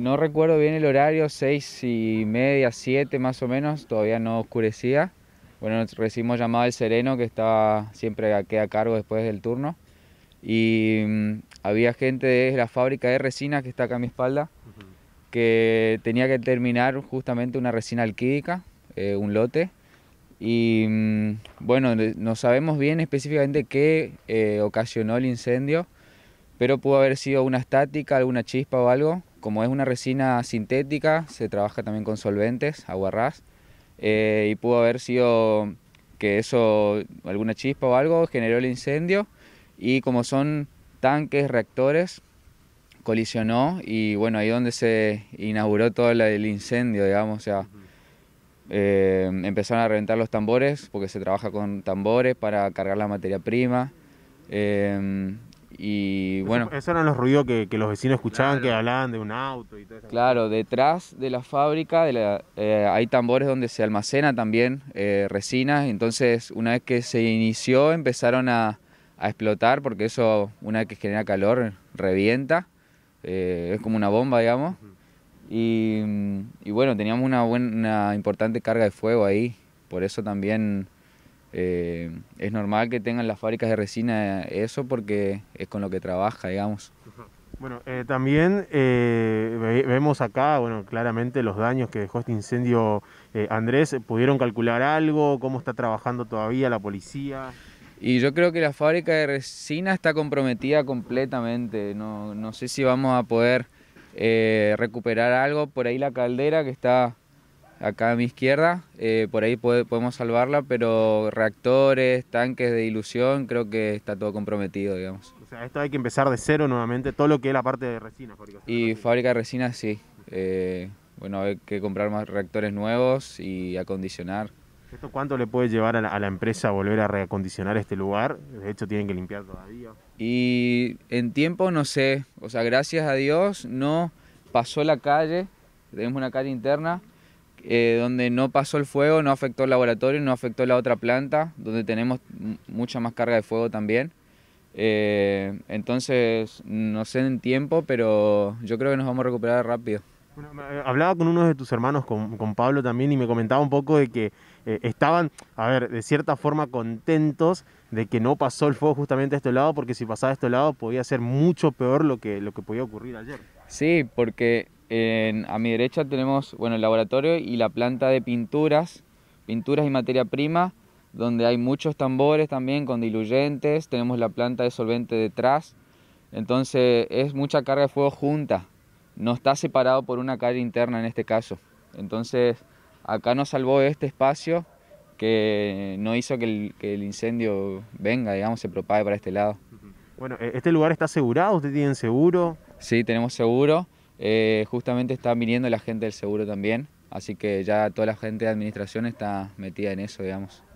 No recuerdo bien el horario, seis y media, siete más o menos, todavía no oscurecía. Bueno, recibimos llamada del Sereno, que estaba siempre aquí a cargo después del turno. Y mm, había gente de la fábrica de resina que está acá a mi espalda, que tenía que terminar justamente una resina alquídica, eh, un lote. Y mm, bueno, no sabemos bien específicamente qué eh, ocasionó el incendio, pero pudo haber sido una estática, alguna chispa o algo como es una resina sintética, se trabaja también con solventes, aguarrás, eh, y pudo haber sido que eso, alguna chispa o algo, generó el incendio. Y como son tanques, reactores, colisionó y bueno, ahí donde se inauguró todo el incendio, digamos, o sea, eh, empezaron a reventar los tambores, porque se trabaja con tambores para cargar la materia prima. Eh, y bueno. Esos eran los ruidos que, los vecinos escuchaban, que hablaban de un auto Claro, detrás de la fábrica eh, hay tambores donde se almacena también eh, resina, Entonces, una vez que se inició, empezaron a, explotar, porque eso, una vez que genera calor, revienta. Eh, es como una bomba, digamos. y, bueno, teníamos una, buena, una importante carga de fuego ahí. Por eso también eh, es normal que tengan las fábricas de resina eso porque es con lo que trabaja, digamos. Bueno, eh, también eh, vemos acá, bueno, claramente los daños que dejó este incendio. Andrés, ¿pudieron calcular algo? ¿Cómo está trabajando todavía la policía? Y yo creo que la fábrica de resina está comprometida completamente. No, no sé si vamos a poder recuperar algo. Por ahí la caldera que está acá a mi izquierda, eh, por ahí podemos salvarla, pero reactores, tanques de ilusión, creo que está todo comprometido, digamos. O sea, esto hay que empezar de cero nuevamente, todo lo que es la parte de resina. y fábrica de resina, sí. Eh, bueno, hay que comprar más reactores nuevos y acondicionar. ¿Esto cuánto le puede llevar a la, a empresa volver a reacondicionar este lugar? De hecho, tienen que limpiar todavía. Y en tiempo, no sé. O sea, gracias a Dios no pasó la calle. Tenemos una calle interna eh, donde no pasó el fuego, no afectó el laboratorio, no afectó la otra planta, donde tenemos mucha más carga de fuego también. Eh, entonces, no sé en tiempo, pero yo creo que nos vamos a recuperar rápido. Eh, hablaba con uno de tus hermanos, con, con, Pablo también, y me comentaba un poco de que estaban, a ver, de cierta forma contentos de que no pasó el fuego justamente a este lado, porque si pasaba a este lado podía ser mucho peor lo que, lo que podía ocurrir ayer. Sí, porque a mi derecha tenemos bueno, el laboratorio y la planta de pinturas, pinturas y materia prima, donde hay muchos tambores también con diluyentes, tenemos la planta de solvente detrás, entonces es mucha carga de fuego junta, no está separado por una calle interna en este caso. Entonces acá nos salvó este espacio que no hizo que el, que el incendio venga, digamos, se propague para este lado. Bueno, ¿e-, ¿este lugar está asegurado? ¿Usted tiene seguro? Sí, tenemos seguro. Eh, justamente está viniendo la gente del seguro también, así que ya toda la gente de administración está metida en eso, digamos.